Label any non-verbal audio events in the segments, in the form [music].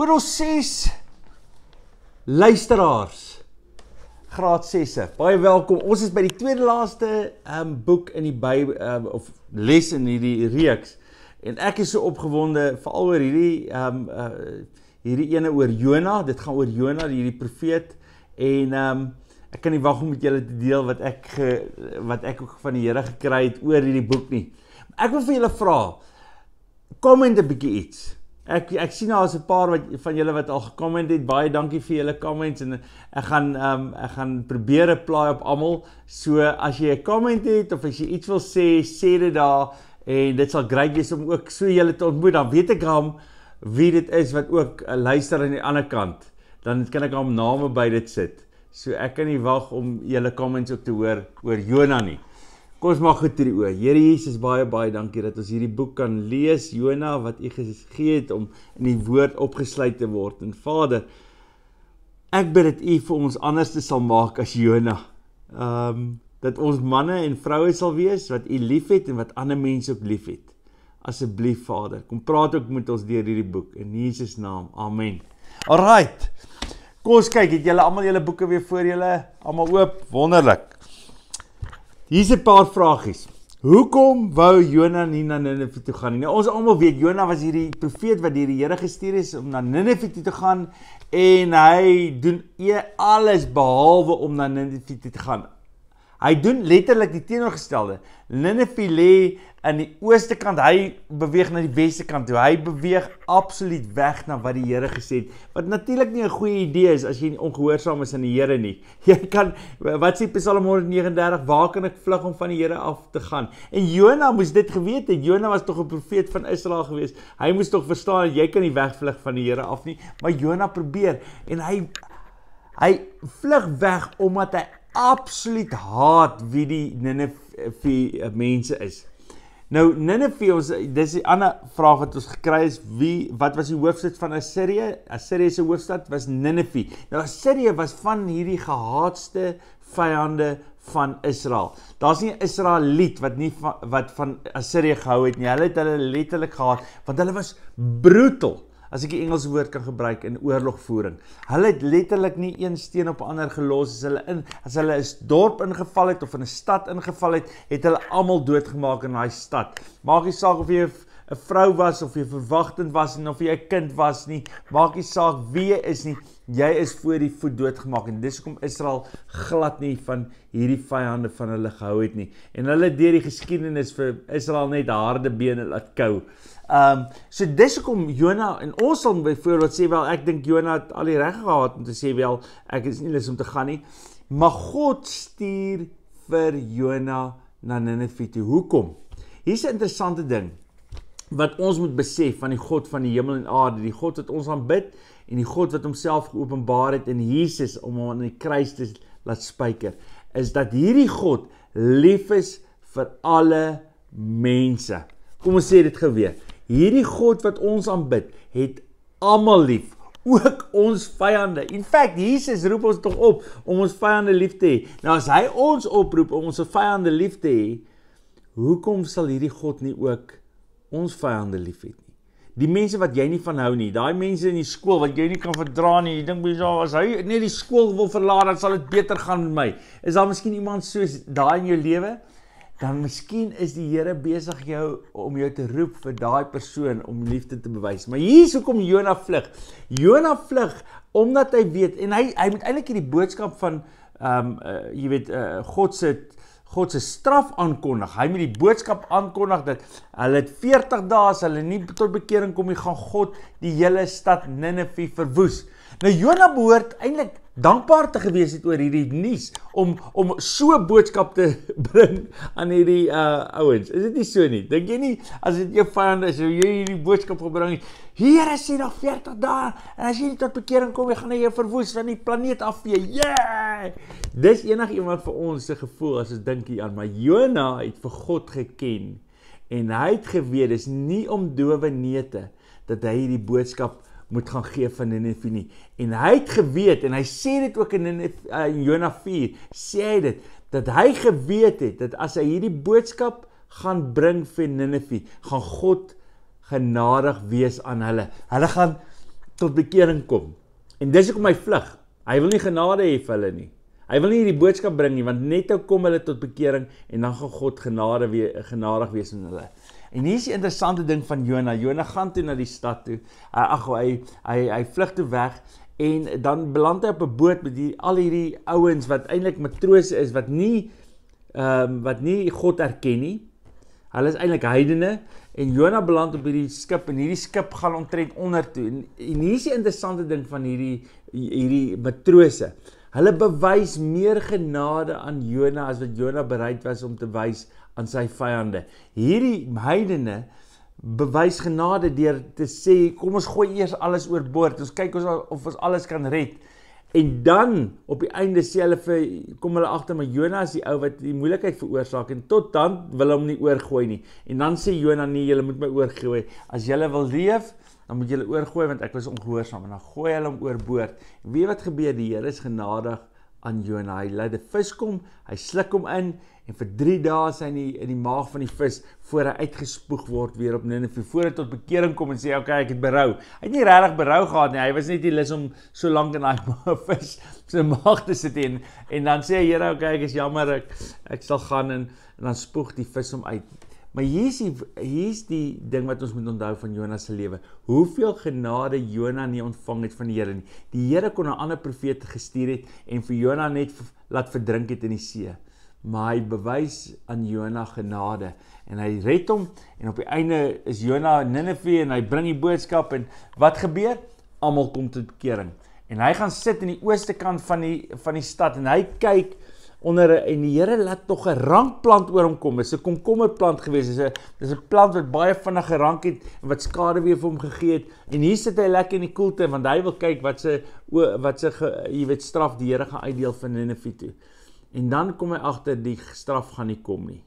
oor ons 6 luisteraars graad 6 se baie welkom ons is by die tweede laaste um, boek in die by um, of les in hierdie reeks en ek is so opgewonde veral oor hierdie um, uh, hierdie ene oor Jona dit gaan oor Jona hierdie profeet en um, ek kan nie wag om met julle te deel wat ek ge, wat ek ook van die Here gekry het oor hierdie boek nie ek wil vir julle vra comment 'n bietjie iets Ek ek sien daar's 'n paar wat van julle wat al gekomment het. Baie dankie vir julle comments en ek gaan ehm um, ek gaan probeer reply op almal. So as jy 'n comment het of as jy iets wil sê, sê dit daar en dit sal great wees om ook so julle te ontmoet. Dan weet ek hom wie dit is wat ook eh, luister aan die ander kant. Dan kan ek hom name by dit sit. So ek kan nie wag om julle comments ook te hoor oor Jonah nie. Kom ons maak goed toe die oë. Here Jesus, baie baie dankie dat ons hierdie boek kan lees, Jona, wat U gegee het om in die woord opgesluit te word. En Vader, ek bid dat U vir ons anders te sal maak as Jona. Ehm um, dat ons manne en vroue sal wees wat U liefhet en wat ander mense ook liefhet. Asseblief Vader, kom praat ook met ons deur hierdie boek in Jesus naam. Amen. Alraait. Kom ons kyk, het julle almal julle boeke weer voor julle? Almal oop. Wonderlik. Hier's 'n paar vragies. Hoekom wou Jona nie na Nineve toe gaan nie? Nou ons almal weet Jona was hierdie profeet wat deur die Here gestuur is om na Nineve toe te gaan en hy doen e alles behalwe om na Nineve toe te gaan. Hy doen letterlik die teenoorgestelde. Ninive lê aan die ooste kant, hy beweeg na die weste kant toe. Hy beweeg absoluut weg na wat die Here gesê het. Wat natuurlik nie 'n goeie idee is as jy nie ongehoorsaam is aan die Here nie. [laughs] Jy kan wat sê Psalm 139, waar kan ek vlug om van die Here af te gaan? En Jona moes dit geweet het. Jona was tog 'n profeet van Israel gewees. Hy moes tog verstaan dat jy kan nie wegvlug van die Here af nie, maar Jona probeer en hy hy vlug weg omdat hy absoluut haat wie die Ninive mense is. Nou Ninive ons dis 'n ander vraag wat ons gekry het wie wat was die hoofstad van Assirië? Assirië se hoofstad was Ninive. Nou Assirië was van hierdie gehaatste vyande van Israel. Daar's nie 'n Israeliet wat nie van, wat van Assirië gehou het nie. Hulle het hulle letterlik gehaat want hulle was brutal as ek die Engelse woord kan gebruik in oorlogvoering. Hulle het letterlik nie een steen op ander gelos as hulle in as hulle 'n dorp ingeval het of in 'n stad ingeval het, het hulle almal doodgemaak in daai stad. Maak nie saak of jy 'n vrou was of jy verwagtend was en of jy 'n kind was nie, maak nie saak wie jy is nie. Jy is voor die voet doodgemaak en dis hoekom Israel glad nie van hierdie vyande van hulle gehou het nie. En hulle het deur die geskiedenis vir Israel net harde bene laat kou. Ehm um, so dis hoekom Jona en ons sal byvoorbeeld sê wel ek dink Jona het al die reg gehad om te sê wel ek is nie lus om te gaan nie. Maar God stuur vir Jona na Nineve toe. Hoekom? Hier's 'n interessante ding wat ons moet besef van die God van die hemel en aarde, die God wat ons aanbid en die God wat homself geopenbaar het in Jesus om hom aan die kruis te laat spyker, is dat hierdie God lief is vir alle mense. Kom ons sê dit geweet. Hierdie God wat ons aanbid, het almal lief, ook ons vyande. In feite, Jesus roep ons tog op om ons vyande lief te hê. Nou as hy ons oproep om ons vyande lief te hê, hoekom sal hierdie God nie ook ons vyande lief hê nie? die mense wat jy nie van hou nie, daai mense in die skool wat jy nie kan verdra nie, jy dink mens al as hy net die skool wil verlaat, dan sal dit beter gaan met my. Is daar miskien iemand soos daai in jou lewe? Dan miskien is die Here besig jou om jou te roep vir daai persoon om liefde te bewys. Maar hier's hoekom Jona vlug. Jona vlug omdat hy weet en hy hy moet eintlik hierdie boodskap van ehm um, uh, jy weet uh, God se God se straf aankondig. Hy moet die boodskap aankondig dat hulle 40 dae as hulle nie tot bekering kom nie, gaan God die hele stad Ninive verwoes. Nou Jona behoort eintlik dankbaar te gewees het oor hierdie nuus om om so boodskap te [laughs] bring aan hierdie uh ouens. Is dit nie so nie? Dink jy nie as dit jou vyand is, jy hierdie boodskap gebring het. Here sê nog 40 dae en as jy nie tot bekering kom, jy gaan jy verwoes van die planeet af vee. Yeah! Dis enigiemand vir ons se gevoel as ons dink hieraan, maar Jona het vir God geken en hy het geweet dis nie om dowe neete dat hy hierdie boodskap moet gaan gee van Ninive nie. En hy het geweet en hy sê dit ook in eh, in Jonas 4, sê hy dit dat hy geweet het dat as hy hierdie boodskap gaan bring vir Ninive, gaan God genadig wees aan hulle. Hulle gaan tot bekering kom. En dis hoekom hy vlug. Hy wil nie genade hê vir hulle nie. Hy wil nie hierdie boodskap bring nie want net toe nou kom hulle tot bekering en dan gaan God genade weer genadig wees aan hulle. En hier is die interessante ding van Jona. Jona gaan toe na die stad toe. Ag hy hy hy vlug toe weg en dan beland hy op 'n boot met die, al hierdie ouens wat eintlik matrose is wat nie ehm um, wat nie God erken nie. Hulle is eintlik heidene en Jona beland op hierdie skip en hierdie skip gaan ontrent onder toe. En, en hier is die interessante ding van hierdie hierdie matrose. Hulle bewys meer genade aan Jona as wat Jona bereid was om te wys aan sy vyande. Hierdie heidene bewys genade deur te sê kom ons gooi eers alles oor boord. Ons kyk ons of ons alles kan red. En dan op die einde sê hulle vir kom hulle agter maar Jonas die ou wat die moeilikheid veroorsaak en tot dan wil hom nie oorgooi nie. En dan sê Jonas nee, julle moet my oorgooi. As julle wil leef, dan moet julle oorgooi want ek was ongehoorsaam en dan gooi hulle hom oor boord. Weet wat gebeur? Die Here is genadig aan Jona. Hy laat die vis kom, hy sluk hom in en vir 3 dae is hy in die, in die maag van die vis voor hy uitgespoeg word weer op Nineve voor hy tot bekering kom en sê okay, ek het berou. Hy het nie regtig berou gehad nie. Hy was net nie lus om so lank in daai [laughs] vis se maag te sit en en dan sê hy, "Here, okay, ek is jammer, ek ek sal gaan en, en dan spoeg die vis hom uit." Maar hier is die hier is die ding wat ons moet onthou van Jona se lewe. Hoeveel genade Jona nie ontvang het van die Here nie. Die Here kon 'n ander profeet gestuur het en vir Jona net laat verdrink het in die see. Maar hy bewys aan Jona genade en hy red hom en op die einde is Jona in Nineve en hy bring die boodskap en wat gebeur? Almal kom tot bekering. En hy gaan sit in die ooste kant van die van die stad en hy kyk onder en die Here laat tog 'n rankplant oor hom kom. Dit is 'n komkommerplant gewees. Dit is 'n dis 'n plant wat baie vinnig gerank het en wat skade weer vir hom gegee het. En hier sit hy lekker in die koelte want hy wil kyk wat se wat se jy weet straf die Here gaan uitdeel vir Nineve toe. En dan kom hy agter die straf gaan nie kom nie.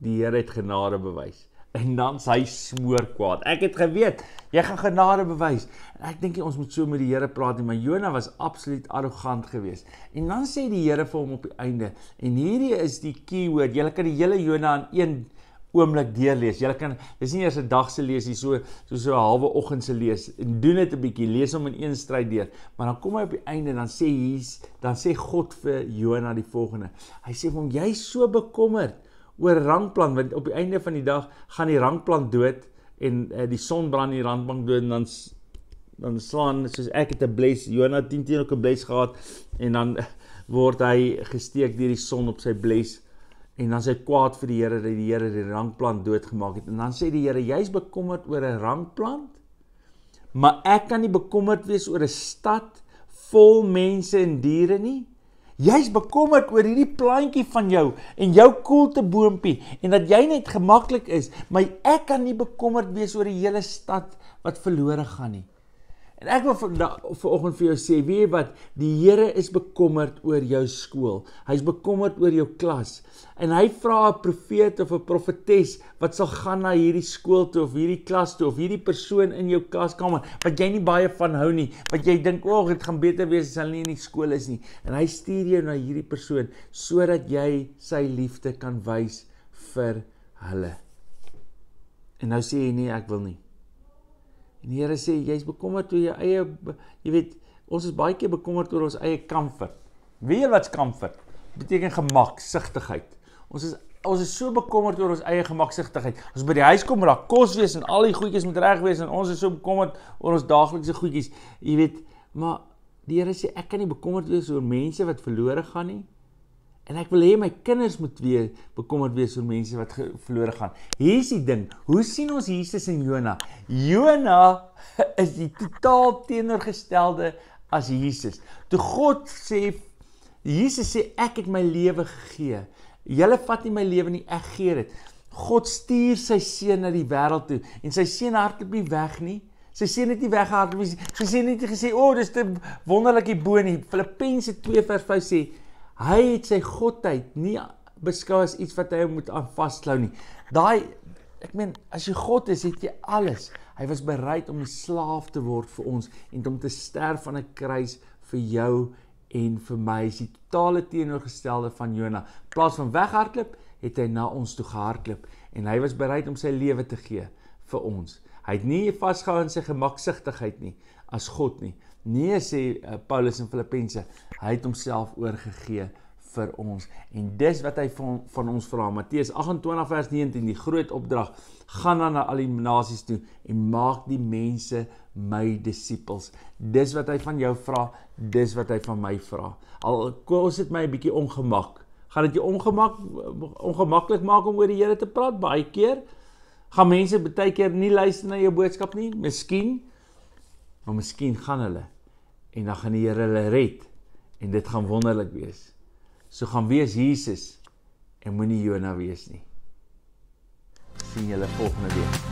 Die Here het genade bewys en dan sy smoor kwaad. Ek het geweet jy gaan genade bewys. Ek dink ons moet so met die Here praat nie, maar Jonah was absoluut arrogant geweest. En dan sê die Here vir hom op die einde en hierdie is die keyword. Jy kan die hele Jonah in een oomblik deurlees. Jy kan dis nie eers 'n dag se lees nie, so so so 'n halwe oggend se lees. En doen dit 'n bietjie, lees hom in een stryd deur. Maar dan kom hy op die einde en dan sê hy, dan sê God vir Jonah die volgende. Hy sê vir hom jy's so bekommerd oor rankplan want op die einde van die dag gaan die rankplan dood en uh, die son brand die rankbank dood en dan dan slaan soos ek het 'n bles Jonah 10 teen ook 'n bles gehad en dan eh, word hy gesteek deur die son op sy bles en dan sê kwaad vir die Here dat die Here die rankplan doodgemaak het en dan sê die Here jy's bekommerd oor 'n rankplan maar ek kan nie bekommerd wees oor 'n stad vol mense en diere nie Jy's bekommerd oor hierdie plantjie van jou en jou koelteboompie en dat jy net gemaklik is, maar ek kan nie bekommerd wees oor die hele stad wat verlore gaan nie. En ek wil vanoggend vir jou sê, weet wat, die Here is bekommerd oor jou skool. Hy's bekommerd oor jou klas. En hy vra 'n profeet of 'n profetes wat sal gaan na hierdie skool toe of hierdie klas toe of hierdie persoon in jou klaskamer wat jy nie baie van hou nie, wat jy dink, "Ag, oh, dit gaan beter wees as hulle nie in die skool is nie." En hy stuur jou na hierdie persoon sodat jy sy liefde kan wys vir hulle. En nou sê jy nee, ek wil nie. En die Here sê jy's bekommerd oor jou eie jy weet ons is baie keer bekommerd oor ons eie comfort. Weet jy wat's comfort? Beteken gemak, sigtigheid. Ons is ons is so bekommerd oor ons eie gemaksigtigheid. Ons by die huis kom raak kos wees en al die goedjies moet reg wees en ons is so bekommerd oor ons daaglikse goedjies. Jy weet, maar die Here sê ek kan nie bekommerd wees oor mense wat verlore gaan nie. En ek wil hê my kinders moet weer bekommerd wees oor mense wat verlore gaan. Hier is die ding. Hoe sien ons Jesus en Jona? Jona [laughs] is die totaal teenoorgestelde as Jesus. Toe God sê Jesus sê ek het my lewe gegee. Julle vat nie my lewe nie, ek gee dit. God stuur sy seun na die wêreld toe en sy seun hardloop nie weg nie. Sy seun het nie weggehardloop nie. Sy seun het nie gesê, "O, oh, dis te wonderlik hier bo in." Filippense 2:5 sê Hy het sy godheid nie beskou as iets wat hy moet aan vashou nie. Daai ek meen as jy God is, het jy alles. Hy was bereid om 'n slaaf te word vir ons en om te sterf aan 'n kruis vir jou en vir my. Hy is die totale teenoorgestelde van Jona. In plaas van weghardloop, het hy na ons toe gehardloop en hy was bereid om sy lewe te gee vir ons. Hy het nie vasgehou aan sy gemaksigtigheid nie as God nie. Nee sê eh, Paulus in Filippense, hy het homself oorgegee vir ons en dis wat hy van, van ons vra. Matteus 28 vers 19, die groot opdrag, gaan dan na al die nasies toe en maak die mense my disippels. Dis wat hy van jou vra, dis wat hy van my vra. Al kos dit my 'n bietjie ongemak. Gaan dit jou ongemak ongemaklik maak om oor die Here te praat baie keer? Gaan mense baie keer nie luister na jou boodskap nie? Miskien maar miskien gaan hulle en dan gaan die Here hulle red en dit gaan wonderlik wees. So gaan wees Jesus en moenie Jona wees nie. sien julle volgende week.